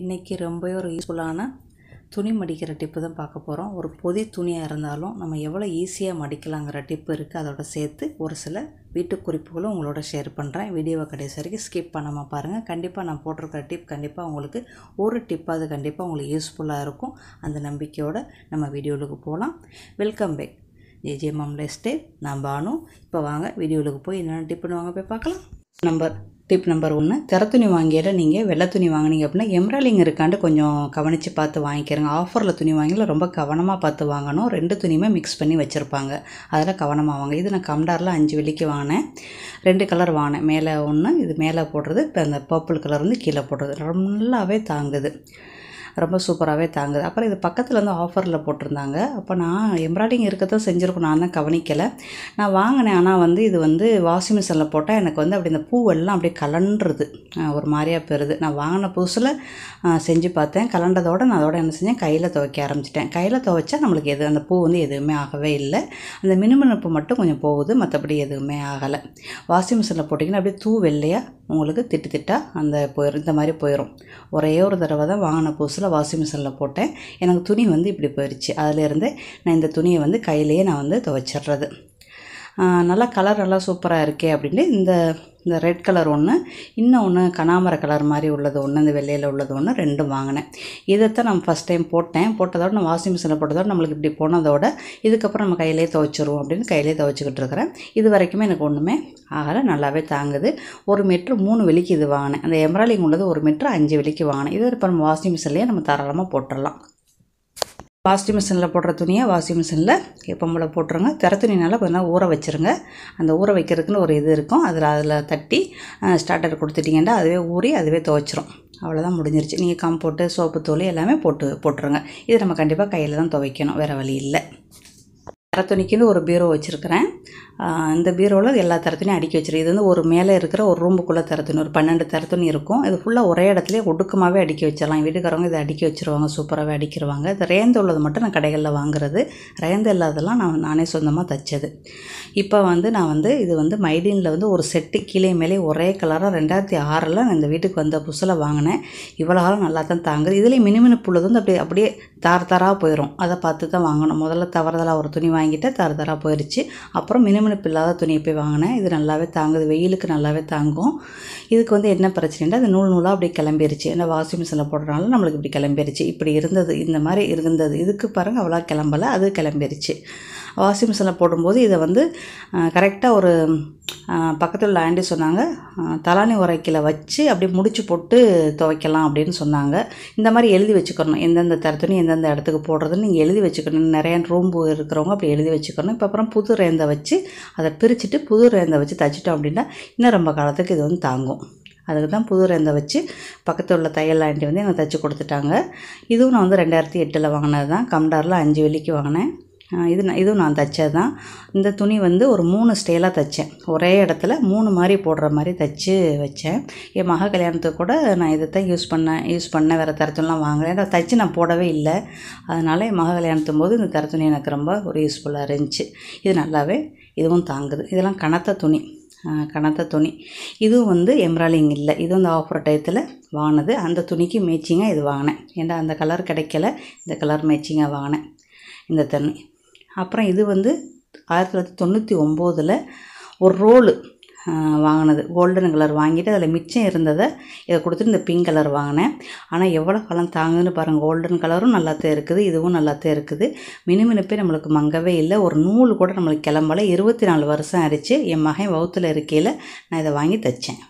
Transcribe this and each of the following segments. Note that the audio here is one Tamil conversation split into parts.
இன்றைக்கி ரொம்ப ஒரு யூஸ்ஃபுல்லான துணி மடிக்கிற டிப்பு தான் பார்க்க போகிறோம் ஒரு பொதி துணியாக இருந்தாலும் நம்ம எவ்வளோ ஈஸியாக மடிக்கலாங்கிற டிப்பு இருக்குது அதோட சேர்த்து ஒரு சில வீட்டு குறிப்புகளும் உங்களோட ஷேர் பண்ணுறேன் வீடியோவை கடைசி வரைக்கும் ஸ்கிப் பண்ணாமல் பாருங்கள் கண்டிப்பாக நான் போட்டிருக்கிற டிப் கண்டிப்பாக உங்களுக்கு ஒரு டிப் அது கண்டிப்பாக உங்களுக்கு யூஸ்ஃபுல்லாக இருக்கும் அந்த நம்பிக்கையோடு நம்ம வீடியோவுக்கு போகலாம் வெல்கம் பேக் ஜேஜே மாம்லே ஸ்டே நான் பானு இப்போ வாங்க வீடியோவுக்கு போய் என்னென்ன டிப்புன்னு வாங்க போய் பார்க்கலாம் நம்பர் டிப் நம்பர் ஒன்று துணி வாங்கியில் நீங்கள் வெள்ளை துணி வாங்கினீங்க அப்படின்னா எம்ராலிங் இருக்காண்டு கொஞ்சம் கவனித்து பார்த்து வாங்கிக்கிறேங்க ஆஃபரில் துணி வாங்கியில் ரொம்ப கவனமாக பார்த்து வாங்கணும் ரெண்டு துணியுமே மிக்ஸ் பண்ணி வச்சுருப்பாங்க அதில் கவனமாக வாங்க இது நான் கம்டாரில் அஞ்சு வெள்ளிக்கு வாங்கினேன் ரெண்டு கலர் வாங்கினேன் மேலே ஒன்று இது மேலே போடுறது இப்போ அந்த பர்பிள் கலர் வந்து கீழே போடுறது நல்லாவே தாங்குது ரொம்ப சூப்பராகவே தாங்குது அப்புறம் இது பக்கத்தில் வந்து ஆஃபரில் போட்டிருந்தாங்க அப்போ நான் எம்ப்ராய்டிங் இருக்கத்தான் செஞ்சுருக்கணும் நான் தான் கவனிக்கலை நான் வாங்கினேன் ஆனால் வந்து இது வந்து வாஷிங் மிஷினில் போட்டால் எனக்கு வந்து அப்படி இந்த பூவெல்லாம் அப்படியே கலண்டுறது ஒரு மாதிரியாக பெறுது நான் வாங்கின புதுசில் செஞ்சு பார்த்தேன் கலண்டதோடு நான் அதோட என்ன செஞ்சேன் கையில் துவைக்க ஆரம்பிச்சிட்டேன் கையில் துவைச்சா நம்மளுக்கு எது அந்த பூ வந்து எதுவுமே ஆகவே இல்லை அந்த மினுமினுப்பு மட்டும் கொஞ்சம் போகுது மற்றபடி எதுவுமே ஆகலை வாஷிங் மிஷினில் போட்டிங்கன்னா அப்படியே தூ வெள்ளையாக உங்களுக்கு திட்டு திட்டாக அந்த போயிடும் இந்த மாதிரி போயிடும் ஒரே ஒரு தடவை தான் வாங்கின புதுசில் மாதத்தில் வாஷிங் மிஷினில் போட்டேன் எனக்கு துணி வந்து இப்படி போயிடுச்சு அதிலேருந்து நான் இந்த துணியை வந்து கையிலேயே நான் வந்து துவைச்சிட்றது நல்லா கலர் நல்லா சூப்பராக இருக்கே அப்படின்ட்டு இந்த இந்த ரெட் கலர் ஒன்று இன்னும் ஒன்று கனாமர கலர் மாதிரி உள்ளது ஒன்று இந்த வெள்ளையில் உள்ளது ஒன்று ரெண்டும் வாங்கினேன் இதைத்தான் நான் ஃபஸ்ட் டைம் போட்டேன் போட்டதோட நான் வாஷிங் மிஷினில் போட்டதோட நம்மளுக்கு இப்படி போனதோட இதுக்கப்புறம் நம்ம கையிலே துவைச்சிருவோம் அப்படின்னு கையிலே துவைச்சிக்கிட்டு இருக்கிறேன் இது வரைக்குமே எனக்கு ஒன்றுமே ஆகலை நல்லாவே தாங்குது ஒரு மீட்ரு மூணு விலைக்கு இது வாங்கினேன் அந்த எம்ராலிங் உள்ளது ஒரு மீட்ரு அஞ்சு விலைக்கு வாங்கினேன் இது இப்போ நம்ம வாஷிங் மிஷின்லேயே நம்ம தாராளமாக போட்டுடலாம் வாஷிங் மிஷினில் போடுற துணியை வாஷிங் மிஷினில் எப்போ போல் போட்டுருங்க திற துணினால கொஞ்சம் நாள் ஊற வச்சுருங்க அந்த ஊற வைக்கிறதுக்குன்னு ஒரு இது இருக்கும் அதில் அதில் தட்டி ஸ்டார்டர் கொடுத்துட்டிங்கன்னா அதுவே ஊறி அதுவே துவைச்சிரும் அவ்வளோதான் முடிஞ்சிருச்சு நீங்கள் கம்போட்டு சோப்பு தூள் எல்லாமே போட்டு போட்டுருங்க இது நம்ம கண்டிப்பாக கையில் தான் துவைக்கணும் வேறு வழி இல்லை தர துணிக்குன்னு ஒரு பீரோ வச்சுருக்கிறேன் இந்த பீரோவில் எல்லா தரத்துணியும் அடுக்கி வச்சுருக்கேன் இது வந்து ஒரு மேலே இருக்கிற ஒரு ரூமுக்குள்ளே தரத்துணி ஒரு பன்னெண்டு தரத்துணி இருக்கும் இது ஃபுல்லாக ஒரே இடத்துல ஒடுக்கமாகவே அடுக்கி வச்சிடலாம் வீட்டுக்காரவங்க இதை அடுக்கி வச்சுருவாங்க சூப்பராகவே அடிக்கிருவாங்க இது ரேந்து உள்ளது மட்டும் நான் கடைகளில் வாங்குறது ரேந்து இல்லாததெல்லாம் நான் நானே சொந்தமாக தைச்சது இப்போ வந்து நான் வந்து இது வந்து மைடினில் வந்து ஒரு செட்டு கீழே மேலே ஒரே கலராக ரெண்டாயிரத்தி ஆறில் நான் இந்த வீட்டுக்கு வந்த புதுசில் வாங்கினேன் இவ்வளோ காலம் நல்லா தான் தாங்குது இதுலேயும் மினிமினு புள்ளது வந்து அப்படியே அப்படியே தார் தாராக போயிடும் அதை பார்த்து தான் வாங்கணும் முதல்ல தவறுதலாக ஒரு துணி வாங்கி வாங்கிட்டு தர தராக போயிடுச்சு அப்புறம் மினுமினுப்பு இல்லாத துணியை போய் வாங்கினேன் இது நல்லாவே தாங்குது வெயிலுக்கு நல்லாவே தாங்கும் இதுக்கு வந்து என்ன பிரச்சனைனா அது நூல் நூலாக அப்படி கிளம்பிடுச்சு ஏன்னா வாஷிங் மிஷினில் போடுறனால நம்மளுக்கு இப்படி கிளம்பிருச்சு இப்படி இருந்தது இந்த மாதிரி இருந்தது இதுக்கு பாருங்கள் அவ்வளோ கிளம்பலை அது கிளம்பிருச்சு வாஷிங் மிஷினில் போடும்போது இதை வந்து கரெக்டாக ஒரு பக்கத்தில் உள்ள ஆண்டி சொன்னாங்க தலாணி உரைக்கில் வச்சு அப்படியே முடிச்சு போட்டு துவைக்கலாம் அப்படின்னு சொன்னாங்க இந்த மாதிரி எழுதி வச்சுக்கணும் எந்தெந்த தரத்துணி எந்தெந்த இடத்துக்கு போடுறதுன்னு நீங்கள் எழுதி வச்சுக்கணும் நிறையா ரூம் இருக்கிறவங்க அப்படி எழுதி வச்சுக்கணும் இப்போ அப்புறம் புது ரேந்தை வச்சு அதை பிரிச்சுட்டு புது ரேந்தை வச்சு தைச்சிட்டோம் அப்படின்னா இன்னும் ரொம்ப காலத்துக்கு இது வந்து தாங்கும் அதுக்கு தான் புது ரேந்தை வச்சு பக்கத்தில் உள்ள தையல் ஆண்டி வந்து எனக்கு தைச்சி கொடுத்துட்டாங்க இதுவும் நான் வந்து ரெண்டாயிரத்தி எட்டில் வாங்கினது தான் கம்டாரில் அஞ்சு வெள்ளிக்கு வாங்கினேன் இது இதுவும் நான் தைச்சது தான் இந்த துணி வந்து ஒரு மூணு ஸ்டேலாக தைச்சேன் ஒரே இடத்துல மூணு மாதிரி போடுற மாதிரி தைச்சி வச்சேன் என் மக கல்யாணத்துக்கு கூட நான் இதை தான் யூஸ் பண்ணேன் யூஸ் பண்ணேன் வேறு தரத்துலாம் வாங்கினேன் தைச்சி நான் போடவே இல்லை அதனால் என் மக கல்யாணத்தும் போது இந்த தரத்துணி எனக்கு ரொம்ப ஒரு யூஸ்ஃபுல்லாக இருந்துச்சு இது நல்லாவே இதுவும் தாங்குது இதெல்லாம் கனத்த துணி கனத்த துணி இதுவும் வந்து எம்ப்ராய்டிங் இல்லை இதுவும் இந்த ஆஃபர் டயத்தில் வாங்கினது அந்த துணிக்கு மேட்சிங்காக இது வாங்கினேன் ஏன்னா அந்த கலர் கிடைக்கல இந்த கலர் மேட்சிங்காக வாங்கினேன் இந்த தண்ணி அப்புறம் இது வந்து ஆயிரத்தி தொள்ளாயிரத்தி தொண்ணூற்றி ஒம்போதில் ஒரு ரோலு வாங்கினது கோல்டன் கலர் வாங்கிட்டு அதில் மிச்சம் இருந்ததை இதை கொடுத்துட்டு இந்த பிங்க் கலர் வாங்கினேன் ஆனால் எவ்வளோ காலம் தாங்குதுன்னு பாருங்கள் கோல்டன் கலரும் நல்லாத்தான் இருக்குது இதுவும் நல்லாத்தான் இருக்குது மினுமினுப்பே நம்மளுக்கு மங்கவே இல்லை ஒரு நூல் கூட நம்மளுக்கு கிளம்பலை இருபத்தி நாலு வருஷம் ஆயிடுச்சு என் மகன் வகுத்தில் இருக்கையில் நான் இதை வாங்கி தைச்சேன்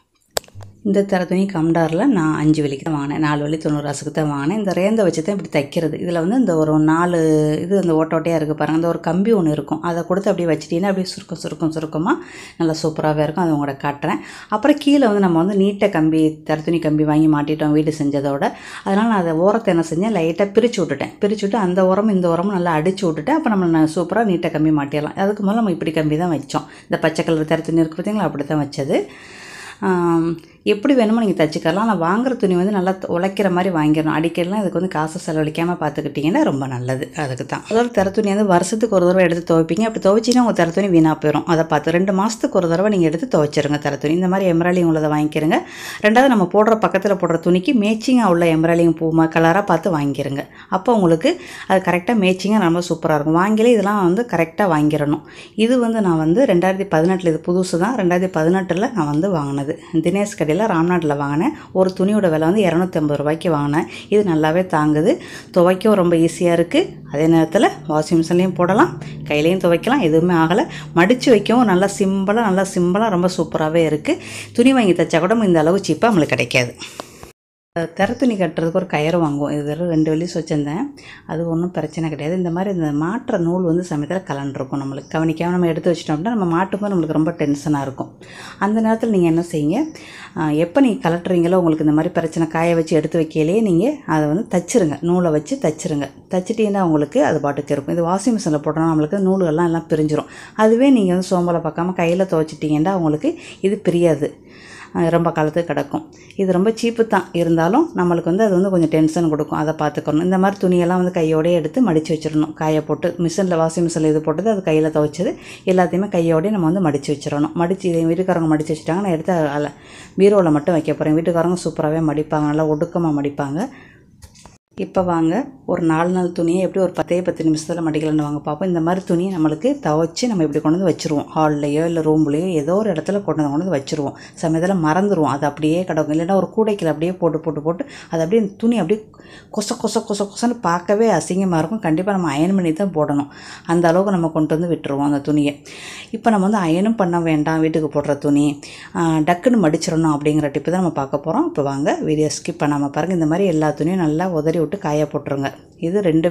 இந்த தர துணி கம்டாரில் நான் அஞ்சு வலிக்கு தான் வாங்கினேன் நாலு வலி தொண்ணூறு ஆசுக்கு தான் வாங்கினேன் இந்த ரேந்த வச்சு தான் இப்படி தைக்கிறது இதில் வந்து இந்த ஒரு நாலு இது அந்த ஓட்டோட்டையாக இருக்குது பாருங்கள் அந்த ஒரு கம்பி ஒன்று இருக்கும் அதை கொடுத்து அப்படியே வச்சுட்டிங்கன்னா அப்படியே சுருக்கம் சுருக்கம் சுருக்கமாக நல்லா சூப்பராகவே இருக்கும் அதை உங்களோட காட்டுறேன் அப்புறம் கீழே வந்து நம்ம வந்து நீட்டை கம்பி தர துணி கம்பி வாங்கி மாட்டிட்டோம் வீடு செஞ்சதோட அதனால் நான் அதை ஓரத்தை என்ன செஞ்சேன் லைட்டாக பிரித்து விட்டுட்டேன் பிரித்து விட்டு அந்த உரம் இந்த உரமும் நல்லா அடித்து விட்டுட்டேன் அப்போ நம்ம சூப்பராக நீட்டை கம்பி மாட்டிடலாம் அதுக்கு முதல்ல நம்ம இப்படி கம்பி தான் வச்சோம் இந்த பச்சை கலர் தர துணி இருக்குது பார்த்தீங்களா அப்படி தான் வச்சது எப்படி வேணுமோ நீங்கள் தச்சுக்கலாம் ஆனால் வாங்குற துணி வந்து நல்லா உழைக்கிற மாதிரி வாங்கிடணும் அடிக்கடிலாம் இதுக்கு வந்து காசை செலவழிக்காமல் பார்த்துக்கிட்டிங்கன்னா ரொம்ப நல்லது அதுக்கு தான் அதாவது தர துணி வந்து வருஷத்துக்கு ஒரு தடவை எடுத்து துவைப்பீங்க அப்படி துவைச்சின்னா உங்கள் தர துணி வீணாக போயிடும் அதை பார்த்து ரெண்டு மாதத்துக்கு ஒரு தடவை நீங்கள் எடுத்து துவைச்சிருங்க தர துணி இந்த மாதிரி எம்ராலிங் உள்ளதை வாங்கிக்கிறங்க ரெண்டாவது நம்ம போடுற பக்கத்தில் போடுற துணிக்கு மேச்சிங்காக உள்ள எம்ராலிங் பூமா கலராக பார்த்து வாங்கிருங்க அப்போ உங்களுக்கு அது கரெக்டாக மேச்சிங்காக ரொம்ப சூப்பராக இருக்கும் வாங்கிலே இதெல்லாம் வந்து கரெக்டாக வாங்கிடணும் இது வந்து நான் வந்து ரெண்டாயிரத்தி பதினெட்டில் இது புதுசு தான் ரெண்டாயிரத்தி பதினெட்டில் நான் வந்து வாங்கினது தினேஷ் கடையில் கடையில் ராம்நாட்டில் வாங்கினேன் ஒரு துணியோட விலை வந்து இரநூத்தம்பது ரூபாய்க்கு வாங்கினேன் இது நல்லாவே தாங்குது துவைக்கவும் ரொம்ப ஈஸியாக இருக்குது அதே நேரத்தில் வாஷிங் மிஷின்லேயும் போடலாம் கையிலையும் துவைக்கலாம் எதுவுமே ஆகலை மடித்து வைக்கவும் நல்லா சிம்பிளாக நல்லா சிம்பிளாக ரொம்ப சூப்பராகவே இருக்குது துணி வாங்கி தைச்சா கூட இந்த அளவு சீப்பாக நம்மளுக்கு கிடைக்காது துணி கட்டுறதுக்கு ஒரு கயிறு வாங்குவோம் இது வெறும் ரெண்டு வழி வச்சுருந்தேன் அது ஒன்றும் பிரச்சனை கிடையாது இந்த மாதிரி இந்த மாற்ற நூல் வந்து சமயத்தில் கலந்துருக்கும் நம்மளுக்கு கவனிக்காமல் நம்ம எடுத்து வச்சிட்டோம்னா நம்ம மாட்டும்போது நம்மளுக்கு ரொம்ப டென்ஷனாக இருக்கும் அந்த நேரத்தில் நீங்கள் என்ன செய்யுங்க எப்போ நீங்கள் கலட்டுறீங்களோ உங்களுக்கு இந்த மாதிரி பிரச்சனை காய வச்சு எடுத்து வைக்கலையே நீங்கள் அதை வந்து தச்சுருங்க நூலை வச்சு தச்சுருங்க தச்சுட்டீங்கன்னா உங்களுக்கு அது பாட்டுக்கு இருக்கும் இது வாஷிங் மிஷினில் போட்டோம்னா நம்மளுக்கு நூல்கள்லாம் எல்லாம் பிரிஞ்சிடும் அதுவே நீங்கள் வந்து சோம்பலை பார்க்காம கையில் துவைச்சிட்டிங்கன்னா உங்களுக்கு இது பிரியாது ரொம்ப காலத்துக்கு கிடக்கும் இது ரொம்ப சீப்பு தான் இருந்தாலும் நம்மளுக்கு வந்து அது வந்து கொஞ்சம் டென்ஷன் கொடுக்கும் அதை பார்த்துக்கணும் இந்த மாதிரி துணியெல்லாம் வந்து கையோடய எடுத்து மடித்து வச்சிடணும் காயை போட்டு மிஷினில் வாஷிங் மிஷினில் இது போட்டது அது கையில் துவைச்சது எல்லாத்தையுமே கையோடய நம்ம வந்து மடித்து வச்சிடணும் மடித்து இதை வீட்டுக்காரங்க மடித்து நான் எடுத்து அதில் பீரோவில் மட்டும் வைக்க போகிறேன் வீட்டுக்காரங்க சூப்பராகவே மடிப்பாங்க நல்லா ஒடுக்கமாக மடிப்பாங்க இப்போ வாங்க ஒரு நாலு நாள் துணியை எப்படி ஒரு பத்தே பத்து நிமிஷத்தில் மடிக்கலன்னு வாங்க பார்ப்போம் இந்த மாதிரி துணியை நம்மளுக்கு துவச்சி நம்ம இப்படி கொண்டு வந்து வச்சுருவோம் ஹால்லையோ இல்லை ரூம்லையோ ஏதோ ஒரு இடத்துல கொண்டு வந்து கொண்டு வந்து வச்சுருவோம் சமயத்தில் மறந்துடுவோம் அது அப்படியே கிடக்கும் இல்லைன்னா ஒரு கூடைக்கில் அப்படியே போட்டு போட்டு போட்டு அது அப்படியே துணி அப்படியே கொச கொச கொச கொசன்னு பார்க்கவே அசிங்கமாக இருக்கும் கண்டிப்பாக நம்ம அயன் பண்ணி தான் போடணும் அந்த அளவுக்கு நம்ம கொண்டு வந்து விட்டுருவோம் அந்த துணியை இப்போ நம்ம வந்து அயனும் பண்ண வேண்டாம் வீட்டுக்கு போடுற துணி டக்குன்னு மடிச்சிடணும் அப்படிங்கிற டிப்பு தான் நம்ம பார்க்க போகிறோம் இப்போ வாங்க வீடியோ ஸ்கிப் பண்ணாமல் பாருங்கள் இந்த மாதிரி எல்லா துணியும் நல்லா உதறி விட்டு காய போட்டுருங்க இது ரெண்டு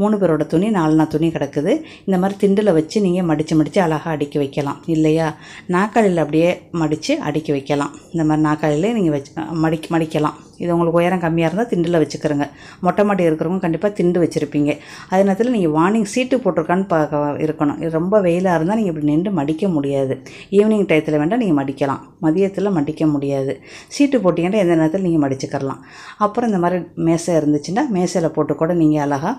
மூணு பேரோட துணி நாள் துணி கிடக்குது இந்த மாதிரி திண்டில் வச்சு நீங்கள் மடித்து மடித்து அழகாக அடுக்கி வைக்கலாம் இல்லையா நாக்காளியில் அப்படியே மடித்து அடுக்கி வைக்கலாம் இந்த மாதிரி நாக்காளியிலே நீங்கள் வச்சு மடி மடிக்கலாம் இது உங்களுக்கு உயரம் கம்மியாக இருந்தால் திண்டில் வச்சுக்கிறோங்க மொட்டை மாட்டி இருக்கிறவங்க கண்டிப்பாக திண்டு வச்சுருப்பீங்க அதே நேரத்தில் நீங்கள் வார்னிங் சீட்டு போட்டிருக்கான்னு பார்க்க இருக்கணும் இது ரொம்ப வெயிலாக இருந்தால் நீங்கள் இப்படி நின்று மடிக்க முடியாது ஈவினிங் டயத்தில் வேண்டால் நீங்கள் மடிக்கலாம் மதியத்தில் மடிக்க முடியாது சீட்டு போட்டிங்கன்னா எந்த நேரத்தில் நீங்கள் மடிச்சுக்கிறலாம் அப்புறம் இந்த மாதிரி மேசை இருந்துச்சுன்னா மேசையில் போட்டு கூட நீங்கள் அழகாக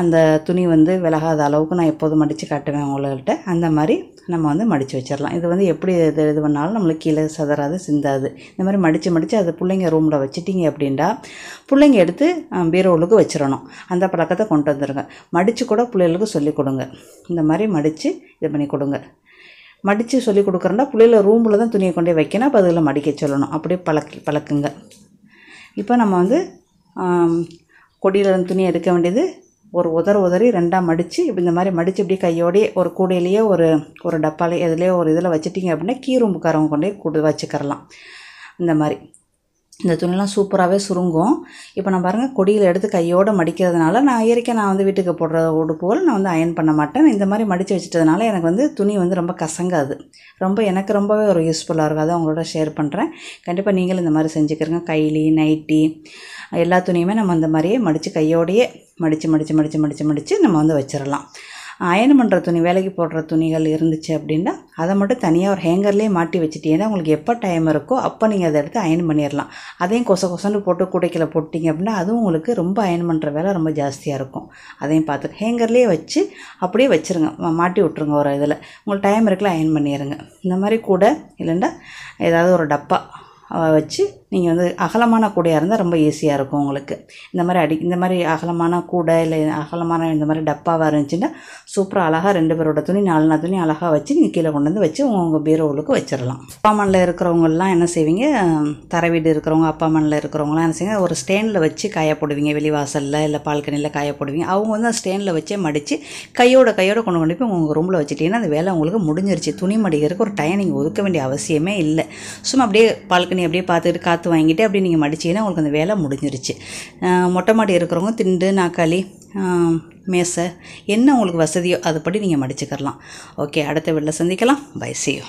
அந்த துணி வந்து விலகாத அளவுக்கு நான் எப்போதும் மடித்து காட்டுவேன் உங்கள்கிட்ட அந்த மாதிரி நம்ம வந்து மடித்து வச்சிடலாம் இது வந்து எப்படி இது இது பண்ணாலும் நம்மளுக்கு கீழே சதறாது சிந்தாது இந்த மாதிரி மடித்து மடித்து அது பிள்ளைங்க ரூமில் வச்சுட்டிங்க அப்படின்னா பிள்ளைங்க எடுத்து பீரோலுக்கு வச்சிடணும் அந்த பழக்கத்தை கொண்டு வந்துடுங்க மடித்து கூட பிள்ளைகளுக்கு சொல்லிக் கொடுங்க இந்த மாதிரி மடித்து இது பண்ணி கொடுங்க மடித்து சொல்லி கொடுக்குறோன்னா பிள்ளைகள ரூமில் தான் துணியை கொண்டே வைக்கணும் அப்போ அதில் மடிக்க சொல்லணும் அப்படியே பழக்கி பழக்குங்க இப்போ நம்ம வந்து கொடியில் துணி எடுக்க வேண்டியது ஒரு உதற உதறி ரெண்டாக மடித்து இந்த மாதிரி மடித்து இப்படி கையோடையே ஒரு கூடையிலேயே ஒரு ஒரு டப்பாலே எதுலேயோ ஒரு இதில் வச்சுட்டிங்க அப்படின்னா கீரும்புக்காரவங்க கொண்டே கொடு வச்சுக்கிறலாம் இந்த மாதிரி இந்த துணிலாம் சூப்பராகவே சுருங்கும் இப்போ நான் பாருங்கள் கொடியில் எடுத்து கையோடு மடிக்கிறதுனால நான் இயற்கை நான் வந்து வீட்டுக்கு போடுற உடுப்புகள் நான் வந்து அயன் பண்ண மாட்டேன் இந்த மாதிரி மடித்து வச்சுட்டதுனால எனக்கு வந்து துணி வந்து ரொம்ப கசங்காது ரொம்ப எனக்கு ரொம்பவே ஒரு யூஸ்ஃபுல்லாக இருக்கும் அதை உங்களோட ஷேர் பண்ணுறேன் கண்டிப்பாக நீங்களும் இந்த மாதிரி செஞ்சுக்கிறீங்க கைலி நைட்டி எல்லா துணியுமே நம்ம இந்த மாதிரியே மடித்து கையோடையே மடித்து மடித்து மடித்து மடித்து மடித்து நம்ம வந்து வச்சிடலாம் அயன் பண்ணுற துணி வேலைக்கு போடுற துணிகள் இருந்துச்சு அப்படின்னா அதை மட்டும் தனியாக ஒரு ஹேங்கர்லேயே மாட்டி வச்சுட்டீங்கன்னா உங்களுக்கு எப்போ டைம் இருக்கோ அப்போ நீங்கள் அதை எடுத்து அயன் பண்ணிடலாம் அதையும் கொச கொசன்னு போட்டு குடைக்கில் போட்டிங்க அப்படின்னா அதுவும் உங்களுக்கு ரொம்ப அயன் பண்ணுற வேலை ரொம்ப ஜாஸ்தியாக இருக்கும் அதையும் பார்த்து ஹேங்கர்லேயே வச்சு அப்படியே வச்சுருங்க மாட்டி விட்ருங்க ஒரு இதில் உங்களுக்கு டைம் இருக்குல்ல அயன் பண்ணிடுங்க இந்த மாதிரி கூட இல்லைன்னா ஏதாவது ஒரு டப்பா வச்சு நீங்கள் வந்து அகலமான கூடையாக இருந்தால் ரொம்ப ஈஸியாக இருக்கும் உங்களுக்கு இந்த மாதிரி அடி இந்த மாதிரி அகலமான கூடை இல்லை அகலமான இந்த மாதிரி டப்பாவாக இருந்துச்சுன்னா சூப்பராக அழகாக ரெண்டு பேரோட துணி நாலு துணி அழகாக வச்சு நீங்கள் கீழே கொண்டு வந்து வச்சு உங்கள் பீரோவுக்கு வச்சிடலாம் அப்பா மண்ணில் இருக்கிறவங்கலாம் என்ன செய்வீங்க தர வீடு இருக்கிறவங்க அப்பா அம்மனில் இருக்கிறவங்களாம் என்ன செய்வீங்க ஒரு ஸ்டேனில் வச்சு காயப்படுவீங்க வெளிவாசலில் இல்லை பால்கனியில் காயப்படுவீங்க அவங்க வந்து அந்த ஸ்டேனில் வச்சே மடித்து கையோட கையோட கொண்டு கொண்டு போய் உங்கள் ரூமில் வச்சுட்டிங்கன்னா அந்த வேலை உங்களுக்கு முடிஞ்சிருச்சு துணி மடிக்கிறதுக்கு ஒரு டைம் நீங்கள் ஒதுக்க வேண்டிய அவசியமே இல்லை சும்மா அப்படியே பால்கனி அப்படியே பார்த்துட்டு காற்று பார்த்து வாங்கிட்டு அப்படி நீங்கள் மடிச்சிங்கன்னா உங்களுக்கு அந்த வேலை முடிஞ்சிருச்சு மொட்டை மாடி இருக்கிறவங்க திண்டு நாக்காளி மேசை என்ன உங்களுக்கு வசதியோ அதுபடி நீங்கள் மடிச்சுக்கிறலாம் ஓகே அடுத்த வீட்டில் சந்திக்கலாம் பை சியூ